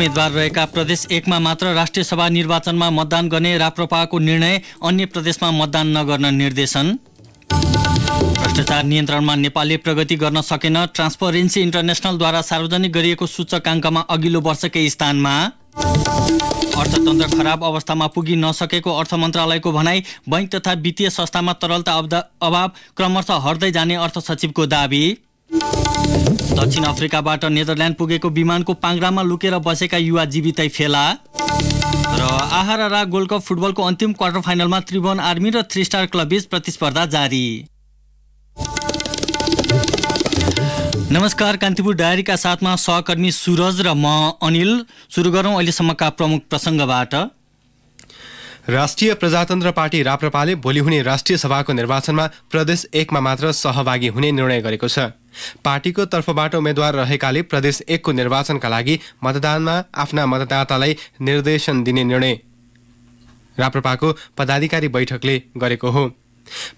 उम्मेद्वार रहेका प्रदेश एकमा मात्र राष्ट्रिय सभा निर्वाचनमा मतदान गर्ने राप्रपाको निर्णय अन्य प्रदेशमा मतदान नगर्न निर्देशन भ्रष्टाचार नियन्त्रणमा नेपालले प्रगति गर्न सकेन ट्रान्सपरेन्सी इन्टरनेसनलद्वारा सार्वजनिक गरिएको सूचकाङ्कमा अघिल्लो वर्षकै स्थानमा अर्थतन्त्र खराब अवस्थामा पुगि नसकेको अर्थ मन्त्रालयको भनाई बैङ्क तथा वित्तीय संस्थामा तरलता अभाव क्रमशः हट्दै जाने अर्थ सचिवको दावी दक्षिण अफ्रिकाबाट नेदरल्यान्ड पुगेको विमानको पाङ्रामा लुकेर बसेका युवा जीवितै फेला र आहारा रा गोल्ड कप फुटबलको अन्तिम क्वार्टर फाइनलमा त्रिभुवन आर्मी र थ्री स्टार क्लब बीच प्रतिस्पर्धा जारी नमस्कार कान्तिपुर डायरीका साथमा सहकर्मी सुरज र म अनिल सुरु गरौँ अहिलेसम्मका प्रमुख प्रसङ्गबाट राष्ट्रिय प्रजातन्त्र पार्टी राप्रपाले भोलि हुने राष्ट्रिय सभाको निर्वाचनमा प्रदेश एकमा मात्र सहभागी हुने निर्णय गरेको छ पार्टीको तर्फबाट उम्मेद्वार रहेकाले प्रदेश एकको निर्वाचनका लागि मतदानमा आफ्ना मतदातालाई निर्देशन दिने निर्णय राप्रपाको पदाधिकारी बैठकले गरेको हो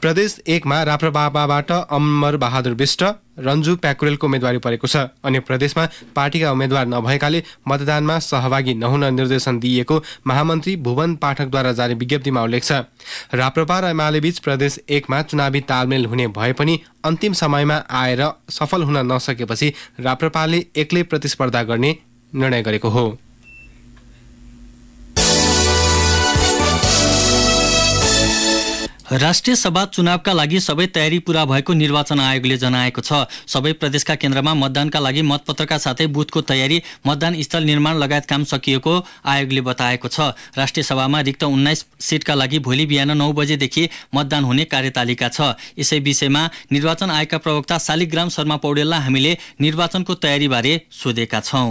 प्रदेश एकमा राप्रपाबाट अमर बहादुर विष्ट रन्जु प्याकुरेलको उम्मेदवारी परेको छ अन्य प्रदेशमा पार्टीका उम्मेद्वार नभएकाले मतदानमा सहभागी नहुन निर्देशन दिइएको महामन्त्री भुवन पाठकद्वारा जारी विज्ञप्तिमा उल्लेख छ राप्रपा र एमालेबीच प्रदेश एकमा चुनावी तालमेल हुने भए पनि अन्तिम समयमा आएर सफल हुन नसकेपछि राप्रपाले एक्लै प्रतिस्पर्धा गर्ने निर्णय गरेको हो राष्ट्रिय सभा चुनावका लागि सबै तयारी पूरा भएको निर्वाचन आयोगले जनाएको छ सबै प्रदेशका केन्द्रमा मतदानका लागि मतपत्रका साथै बुथको तयारी मतदान स्थल निर्माण लगायत काम सकिएको आयोगले बताएको छ राष्ट्रिय सभामा रिक्त उन्नाइस सिटका लागि भोलि बिहान नौ बजेदेखि मतदान हुने कार्यतालिका छ यसै विषयमा निर्वाचन आयोगका प्रवक्ता शालिग्राम शर्मा पौडेललाई हामीले निर्वाचनको तयारीबारे सोधेका छौँ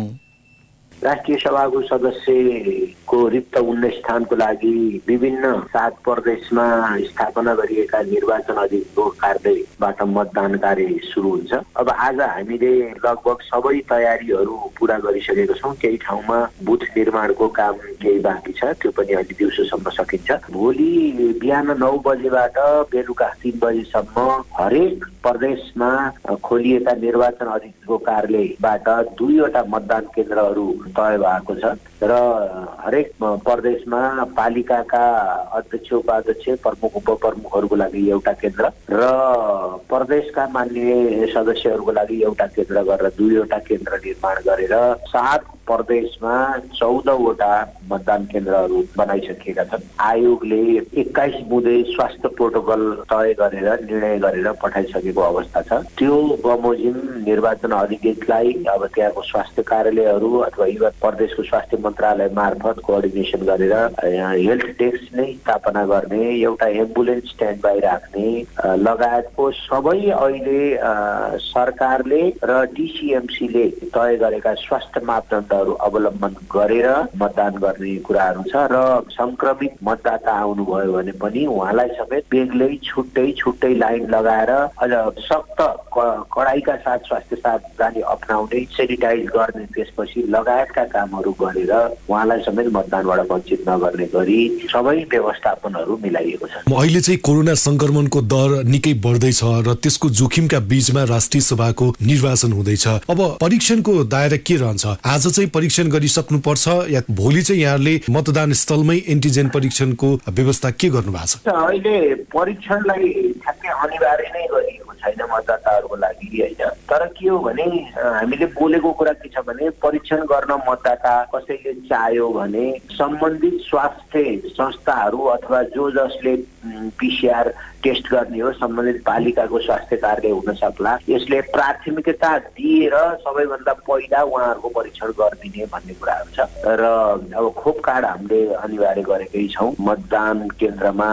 राष्ट्रिय सभाको सदस्यको रिक्त हुने स्थानको लागि विभिन्न सात प्रदेशमा स्थापना गरिएका निर्वाचन अधिको कार्यबाट मतदान कार्य सुरु हुन्छ अब आज हामीले लगभग सबै तयारीहरू पुरा गरिसकेको छौँ केही ठाउँमा बुथ निर्माणको काम केही बाँकी छ त्यो पनि अहिले दिउँसोसम्म सकिन्छ भोलि बिहान नौ बजेबाट बेलुका तिन बजेसम्म हरेक प्रदेशमा खोलिएका निर्वाचन अधिको कार्यालयबाट दुईवटा मतदान केन्द्रहरू तय भएको छ र हरेक प्रदेशमा पालिकाका अध्यक्ष उपाध्यक्ष प्रमुख उपप्रमुखहरूको लागि एउटा केन्द्र र प्रदेशका मान्य सदस्यहरूको लागि एउटा केन्द्र गरेर दुईवटा केन्द्र निर्माण गरेर सात प्रदेशमा चौधवटा मतदान केन्द्रहरू बनाइसकेका छन् आयोगले एक्काइस बुधे स्वास्थ्य प्रोटोकल तय गरेर निर्णय गरेर पठाइसकेको अवस्था छ त्यो बमोजिम निर्वाचन अधिकृतलाई अब त्यहाँको स्वास्थ्य कार्यालयहरू अथवा युवा प्रदेशको स्वास्थ्य मन्त्रालय मार्फत कोअर्डिनेसन गरेर हेल्थ डेस्क नै स्थापना गर्ने एउटा एम्बुलेन्स स्ट्यान्ड बाई राख्ने लगायतको सबै अहिले सरकारले र डिसिएमसीले तय गरेका स्वास्थ्य मापदण्डहरू अवलम्बन गरेर मतदान गर्ने कुराहरू छ र संक्रमित मतदाता आउनुभयो भने पनि उहाँलाई समेत बेग्लै छुट्टै छुट्टै लाइन लगाएर अझ सक्त कडाइका साथ स्वास्थ्य साथ सावधानी अप्नाउने सेनिटाइज गर्ने त्यसपछि लगायतका कामहरू गरेर उहाँलाई समेत मतदानबाट वञ्चित नगर्ने गरी सबै व्यवस्थापनहरू मिलाइएको छ अहिले चाहिँ कोरोना संक्रमणको दर निकै बढ्दैछ र त्यसको जोखिमका बीचमा राष्ट्रिय सभाको निर्वाचन हुँदैछ अब परीक्षणको दायरा के रहन्छ आज चाहिँ परीक्षण गरिसक्नुपर्छ या भोलि चाहिँ यहाँले मतदान स्थलमै एन्टिजेन परीक्षणको व्यवस्था के गर्नु भएको छ अहिले परीक्षणलाई अनिवार्य नै गरिएको छैन मतदाताहरूको लागि होइन तर के हो भने हामीले बोलेको कुरा के छ भने परीक्षण गर्न मतदाता कसैले चाह्यो भने सम्बन्धित स्वास्थ्य संस्थाहरू अथवा जो जसले पिसिआर टेस्ट गर्ने हो सम्बन्धित पालिकाको स्वास्थ्य कार्य हुन सक्ला यसले प्राथमिकता दिएर सबैभन्दा पहिला उहाँहरूको परीक्षण गरिदिने भन्ने कुराहरू छ र अब खोप कार्ड हामीले अनिवार्य गरेकै छौँ मतदान केन्द्रमा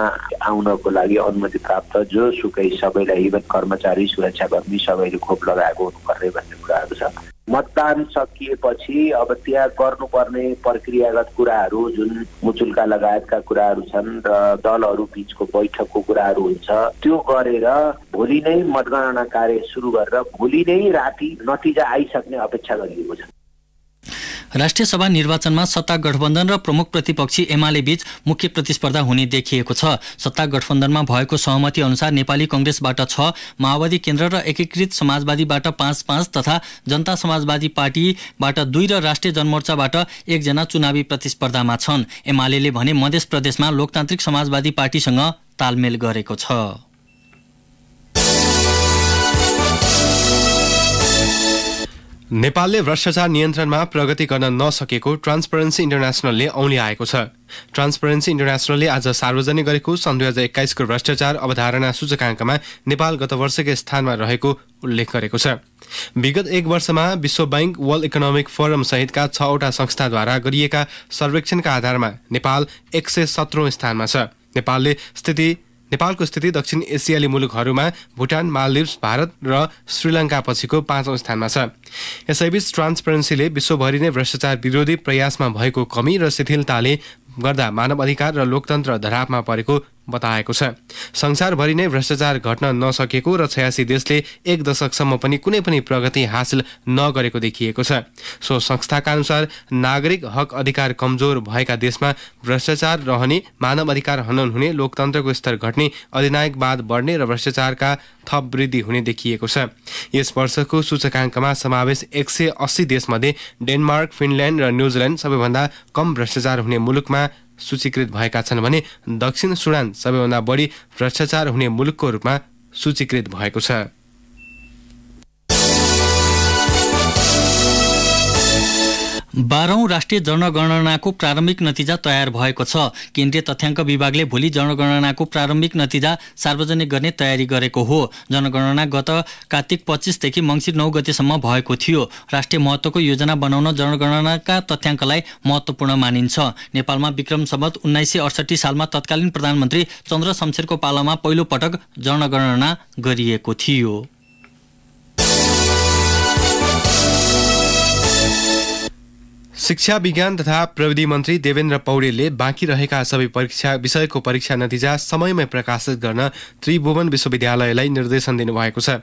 आउनको लागि अनुमति प्राप्त जो जोसुकै सबैलाई इभन कर्मचारी सुरक्षाकर्मी सबैले खोप लगाएको हुनुपर्ने भन्ने कुराहरू छ मतदान सकिएपछि अब त्यहाँ गर्नुपर्ने प्रक्रियागत कुराहरू जुन मुचुल्का लगायतका कुराहरू छन् र दलहरू बिचको बैठकको कुराहरू हुन्छ त्यो गरेर भोलि नै मतगणना कार्य सुरु गरेर भोलि नै राति नतिजा आइसक्ने अपेक्षा गरिएको छ राष्ट्रिय सभा निर्वाचनमा सत्ता गठबन्धन र प्रमुख प्रतिपक्षी एमाले बीच मुख्य प्रतिस्पर्धा हुने देखिएको छ सत्ता गठबन्धनमा भएको सहमति अनुसार नेपाली कङ्ग्रेसबाट छ माओवादी केन्द्र र एकीकृत समाजवादीबाट पाँच पाँच तथा जनता समाजवादी पार्टीबाट दुई र राष्ट्रिय जनमोर्चाबाट एकजना चुनावी प्रतिस्पर्धामा छन् एमाले भने मध्य प्रदेशमा लोकतान्त्रिक समाजवादी पार्टीसँग तालमेल गरेको छ नेपालले भ्रष्टाचार नियन्त्रणमा प्रगति गर्न नसकेको ट्रान्सपरेन्सी इन्टरनेसनलले आएको छ ट्रान्सपरेन्सी इन्टरनेसनलले आज सार्वजनिक गरेको सन् दुई हजार एक्काइसको भ्रष्टाचार अवधारणा सूचकाङ्कमा नेपाल गत वर्षकै स्थानमा रहेको उल्लेख गरेको छ विगत एक वर्षमा विश्व ब्याङ्क वर्ल्ड इकोनोमिक फोरम सहितका छवटा संस्थाद्वारा गरिएका सर्वेक्षणका आधारमा नेपाल एक सय सत्रौँ स्थानमा छ नेपालले स्थिति नेपालको स्थिति दक्षिण एसियाली मुलुकहरूमा भुटान मालदिव्स भारत र श्रीलङ्का पछिको पाँचौँ स्थानमा छ यसैबीच ट्रान्सपेरेन्सीले विश्वभरि नै भ्रष्टाचार विरोधी प्रयासमा भएको कमी र शिथिलताले गर्दा मानव अधिकार र लोकतन्त्र धरापमा परेको बताएको छ संसारभरि नै भ्रष्टाचार घट्न नसकेको र छयासी देशले एक दशकसम्म पनि कुनै पनि प्रगति हासिल नगरेको देखिएको छ सो संस्थाका अनुसार नागरिक हक अधिकार कमजोर भएका देशमा भ्रष्टाचार रहने मानव अधिकार हनन हुने लोकतन्त्रको स्तर घट्ने अधिनायकवाद बढ्ने र भ्रष्टाचारका थप वृद्धि हुने देखिएको छ यस वर्षको सूचकाङ्कमा समावेश एक सय अस्सी देशमध्ये डेनमार्क फिनल्यान्ड र न्युजिल्यान्ड सबैभन्दा कम भ्रष्टाचार हुने मुलुकमा सूचीकृत भएका छन् भने दक्षिण सुडान सबैभन्दा बढी भ्रष्टाचार हुने मुलुकको रूपमा सूचीकृत भएको छ बाह्रौं राष्ट्रिय जनगणनाको प्रारम्भिक नतिजा तयार भएको छ केन्द्रीय तथ्याङ्क विभागले भोलि जनगणनाको प्रारम्भिक नतिजा सार्वजनिक गर्ने तयारी गरेको हो जनगणना गत कार्तिक पच्चिसदेखि मङ्सिर नौ गतिसम्म भएको थियो राष्ट्रिय महत्त्वको योजना बनाउन जनगणनाका तथ्याङ्कलाई महत्त्वपूर्ण मानिन्छ नेपालमा विक्रम सम्बत उन्नाइस सय अडसट्ठी सालमा तत्कालीन प्रधानमन्त्री चन्द्र शमशेरको पालामा पहिलोपटक जनगणना गरिएको थियो शिक्षा विज्ञान तथा प्रविधि मन्त्री देवेन्द्र पौडेलले बाँकी रहेका सबै परीक्षा विषयको परीक्षा नतिजा समयमै प्रकाशित गर्न त्रिभुवन विश्वविद्यालयलाई निर्देशन दिनुभएको छ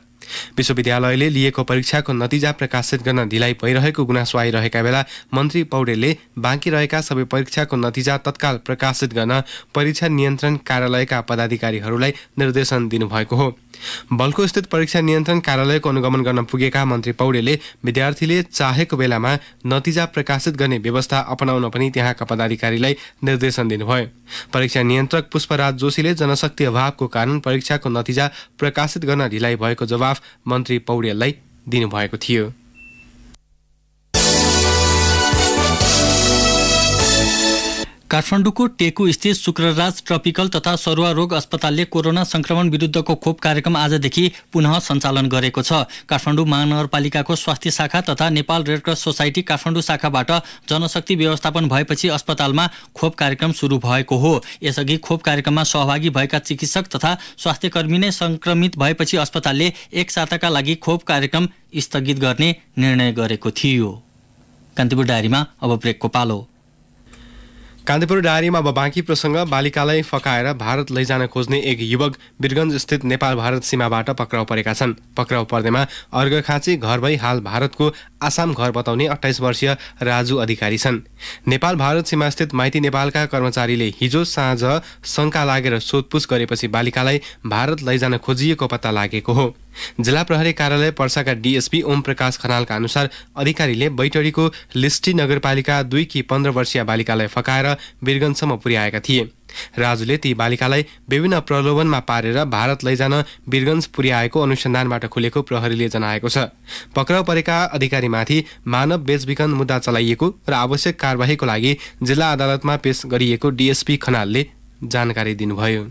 विश्वविद्यालयले लिएको परीक्षाको नतिजा प्रकाशित गर्न ढिलाइ भइरहेको गुनासो आइरहेका बेला मन्त्री पौडेलले बाँकी रहेका सबै परीक्षाको नतिजा तत्काल प्रकाशित गर्न परीक्षा नियन्त्रण कार्यालयका पदाधिकारीहरूलाई निर्देशन दिनुभएको हो स्थित परीक्षा नियन्त्रण कार्यालयको अनुगमन गर्न पुगेका मन्त्री पौडेले विद्यार्थीले चाहेको बेलामा नतिजा प्रकाशित गर्ने व्यवस्था अपनाउन पनि त्यहाँका पदाधिकारीलाई निर्देशन दिनुभयो परीक्षा नियन्त्रक पुष्पराज जोशीले जनशक्ति अभावको कारण परीक्षाको नतिजा प्रकाशित गर्न ढिलाइ भएको जवाफ मन्त्री पौडेललाई दिनुभएको थियो काठमाडौँको टेकु स्थित शुक्रराज ट्रपिकल तथा सरुवा रोग अस्पतालले कोरोना संक्रमण विरुद्धको खोप कार्यक्रम आजदेखि पुनः सञ्चालन गरेको छ काठमाडौँ महानगरपालिकाको स्वास्थ्य शाखा तथा नेपाल रेडक्रस सोसाइटी काठमाडौँ शाखाबाट जनशक्ति व्यवस्थापन भएपछि अस्पतालमा खोप कार्यक्रम सुरु भएको हो यसअघि खोप कार्यक्रममा सहभागी भएका चिकित्सक तथा स्वास्थ्यकर्मी नै संक्रमित भएपछि अस्पतालले एक साताका लागि खोप कार्यक्रम स्थगित गर्ने निर्णय गरेको थियो कान्तिपुर डायरीमा अब ब्रेकको पालो कान्तिपुर डायरीमा बाँकी प्रसङ्ग बालिकालाई फकाएर भारत लैजान खोज्ने एक युवक वीरगञ्ज स्थित नेपाल भारत सीमाबाट पक्राउ परेका छन् पक्राउ पर्नेमा अर्घखाँची घरभई हाल भारतको आसाम घर बताउने अठाइस वर्षीय राजु अधिकारी छन् नेपाल भारत सीमास्थित माइती नेपालका कर्मचारीले हिजो साँझ शङ्का लागेर सोधपुछ गरेपछि बालिकालाई भारत लैजान खोजिएको पत्ता लागेको हो जिल्ला प्रहरी कार्यालय पर्साका डिएसपी ओम प्रकाश खनालका अनुसार अधिकारीले बैटरीको लिस्टी नगरपालिका दुई कि पन्ध्र वर्षीय बालिकालाई फकाएर वीरगन्जसम्म पुर्याएका थिए राजुले ती बालिकालाई विभिन्न प्रलोभनमा पारेर भारत लैजान वीरगन्ज पुर्याएको अनुसन्धानबाट खुलेको प्रहरीले जनाएको छ पक्राउ परेका अधिकारीमाथि मानव बेचबिखन मुद्दा चलाइएको र आवश्यक कारवाहीको लागि जिल्ला अदालतमा पेश गरिएको डिएसपी खनालले जानकारी दिनुभयो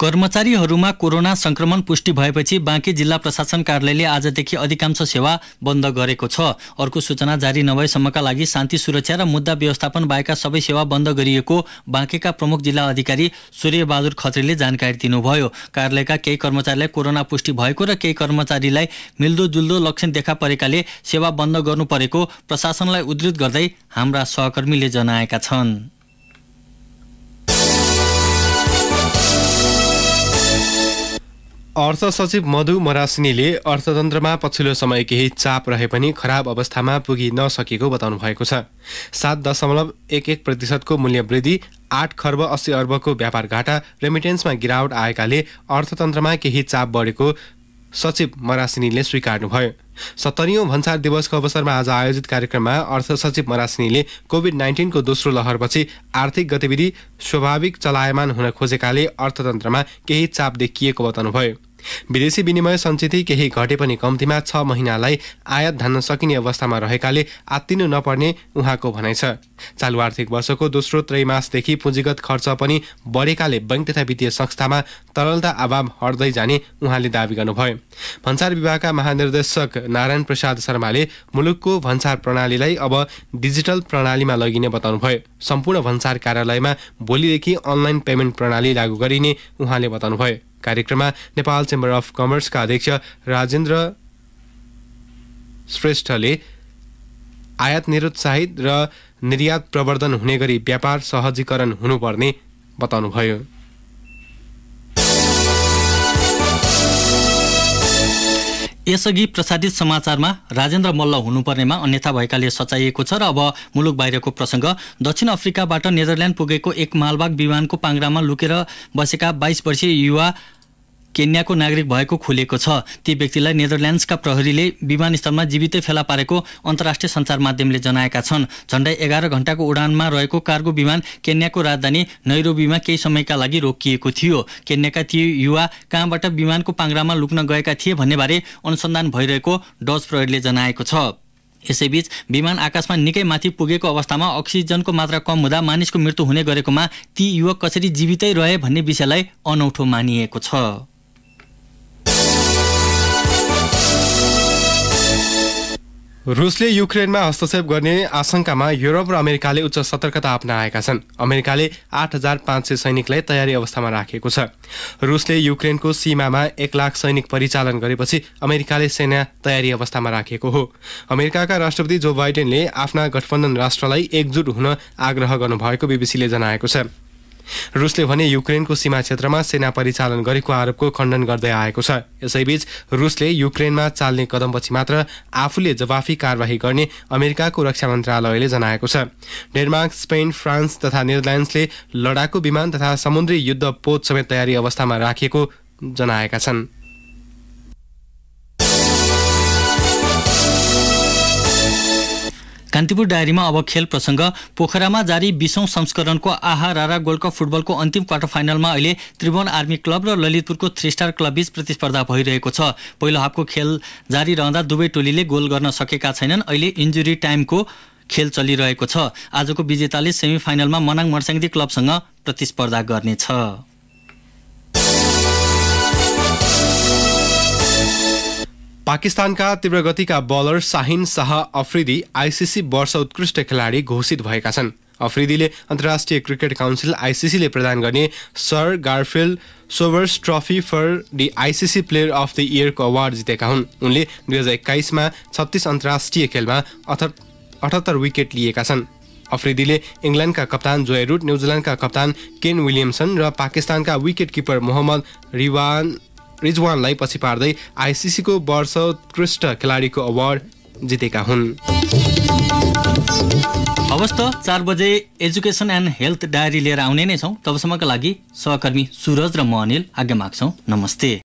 कर्मचारीहरूमा कोरोना संक्रमण पुष्टि भएपछि बाँकी जिल्ला प्रशासन कार्यालयले आजदेखि अधिकांश सेवा बन्द गरेको छ अर्को सूचना जारी नभएसम्मका लागि शान्ति सुरक्षा र मुद्दा व्यवस्थापन बाहेकका सबै सेवा बन्द गरिएको बाँकेका प्रमुख जिल्ला अधिकारी सूर्यबहादुर खत्रीले जानकारी दिनुभयो कार्यालयका केही कर्मचारीलाई कोरोना पुष्टि भएको र केही कर्मचारीलाई मिल्दोजुल्दो लक्षण देखा परेकाले सेवा बन्द गर्नु परेको प्रशासनलाई उद्धित गर्दै हाम्रा सहकर्मीले जनाएका छन् अर्थ सचिव मधु मरासिनीले अर्थतन्त्रमा पछिल्लो समय केही चाप रहे पनि खराब अवस्थामा पुगी नसकेको बताउनु भएको छ सात दशमलव एक एक प्रतिशतको मूल्य वृद्धि आठ खर्ब अस्सी अर्बको व्यापार घाटा रेमिटेन्समा गिरावट आएकाले अर्थतन्त्रमा केही चाप बढेको सचिव मरासिनीले स्वीकार्नुभयो सत्तरीौँ भन्सार दिवसको अवसरमा आज आयोजित कार्यक्रममा अर्थ सचिव मरासिनीले कोभिड नाइन्टिनको दोस्रो लहरपछि आर्थिक गतिविधि स्वाभाविक चलायमान हुन खोजेकाले अर्थतन्त्रमा केही चाप देखिएको बताउनुभयो विदेशी विनिमय सञ्चिति केही घटे पनि कम्तीमा छ महिनालाई आयात धान्न सकिने अवस्थामा रहेकाले आत्तिनु नपर्ने उहाँको भनाइ छ चालु आर्थिक वर्षको दोस्रो त्रैमासदेखि पुँजीगत खर्च पनि बढेकाले बैङ्क तथा वित्तीय संस्थामा तरलता अभाव हट्दै जाने उहाँले दावी गर्नुभयो भन्सार विभागका महानिर्देशक नारायण प्रसाद शर्माले मुलुकको भन्सार प्रणालीलाई अब डिजिटल प्रणालीमा लगिने बताउनुभयो सम्पूर्ण भन्सार कार्यालयमा भोलिदेखि अनलाइन पेमेन्ट प्रणाली लागू गरिने उहाँले बताउनुभयो कार्यक्रममा नेपाल चेम्बर अफ कमर्सका अध्यक्ष राजेन्द्र श्रेष्ठले आयात निरुत्साहित र निर्यात प्रवर्धन हुने गरी व्यापार सहजीकरण हुनुपर्ने बताउनुभयो यसअघि प्रसारित समाचारमा राजेन्द्र मल्ल हुनुपर्नेमा अन्यथा भएकाले सचाइएको छ र अब मुलुक बाहिरको प्रसङ्ग दक्षिण अफ्रिकाबाट नेदरल्यान्ड पुगेको एक मालबाग विमानको पाङ्रामा लुकेर बसेका बाइस वर्षीय युवा केन्याको नागरिक भएको खुलेको छ ती व्यक्तिलाई नेदरल्यान्ड्सका प्रहरीले विमानस्थलमा जीवितै फेला पारेको अन्तर्राष्ट्रिय सञ्चार माध्यमले जनाएका छन् झन्डै एघार घण्टाको उडानमा रहेको कार्गो विमान केन्याको राजधानी नैरोबीमा केही समयका लागि रोकिएको थियो केन्याका ती युवा कहाँबाट विमानको पाङ्रामा लुक्न गएका थिए भन्नेबारे अनुसन्धान भइरहेको डच प्रहरीले जनाएको छ यसैबीच विमान आकाशमा निकै माथि पुगेको अवस्थामा अक्सिजनको मात्रा कम हुँदा मानिसको मृत्यु हुने गरेकोमा ती युवक कसरी जीवितै रहे भन्ने विषयलाई अनौठो मानिएको छ रुसले युक्रेनमा हस्तक्षेप गर्ने आशंकामा युरोप र अमेरिकाले उच्च सतर्कता अप्नाएका छन् अमेरिकाले आठ हजार पाँच सय सैनिकलाई तयारी अवस्थामा राखेको छ रुसले युक्रेनको सीमामा एक लाख सैनिक परिचालन गरेपछि अमेरिकाले सेना तयारी अवस्थामा राखेको हो अमेरिकाका राष्ट्रपति जो बाइडेनले आफ्ना गठबन्धन राष्ट्रलाई एकजुट हुन आग्रह गर्नुभएको बिबिसीले जनाएको छ रुसले भने युक्रेनको सीमा क्षेत्रमा सेना परिचालन गरेको आरोपको खण्डन गर्दै आएको छ यसैबीच रुसले युक्रेनमा चाल्ने कदमपछि मात्र आफूले जवाफी कार्यवाही गर्ने अमेरिकाको रक्षा मन्त्रालयले जनाएको छ डेनमार्क स्पेन फ्रान्स तथा नेदरल्यान्ड्सले लडाकु विमान तथा समुद्री युद्ध पोत समेत तयारी अवस्थामा राखिएको जनाएका छन् कान्तिपुर डायरीमा अब खेल प्रसङ्ग पोखरामा जारी बिसौँ संस्करणको आहा रारा गोल्ड कप फुटबलको अन्तिम क्वार्टर फाइनलमा अहिले त्रिभुवन आर्मी क्लब र ललितपुरको थ्री स्टार क्लबबीच प्रतिस्पर्धा भइरहेको छ पहिलो हाफको खेल जारी रहँदा दुवै टोलीले गोल गर्न सकेका छैनन् अहिले इन्जुरी टाइमको खेल चलिरहेको छ आजको विजेताले सेमिफाइनलमा मनाङ मर्स्याङ्दी क्लबसँग प्रतिस्पर्धा गर्नेछ पाकिस्तानका तीव्र गतिका बलर शाहिन शाह अफ्रिदी आइसिसी वर्ष उत्कृष्ट खेलाडी घोषित भएका छन् अफ्रिदीले अन्तर्राष्ट्रिय क्रिकेट काउन्सिल आइसिसीले प्रदान गर्ने Sir Garfield Sobers trophy for the ICC player of the इयरको अवार्ड जितेका हुन् उनले दुई हजार एक्काइसमा छत्तिस अन्तर्राष्ट्रिय खेलमा अठ अठहत्तर विकेट लिएका छन् अफ्रिदीले इङ्ल्यान्डका कप्तान जोय रुट न्युजिल्यान्डका कप्तान केन विलियमसन र पाकिस्तानका विकेट किपर मोहम्मद रिवान रिजवानलाई पछि पार्दै आइसिसीको उत्कृष्ट खेलाडीको अवार्ड जितेका हुन् अवस्त चार बजे एजुकेसन एन्ड हेल्थ डायरी लिएर आउने नै छौँ तबसम्मका लागि सहकर्मी सुरज र म अनिल आज्ञा माग्छौँ नमस्ते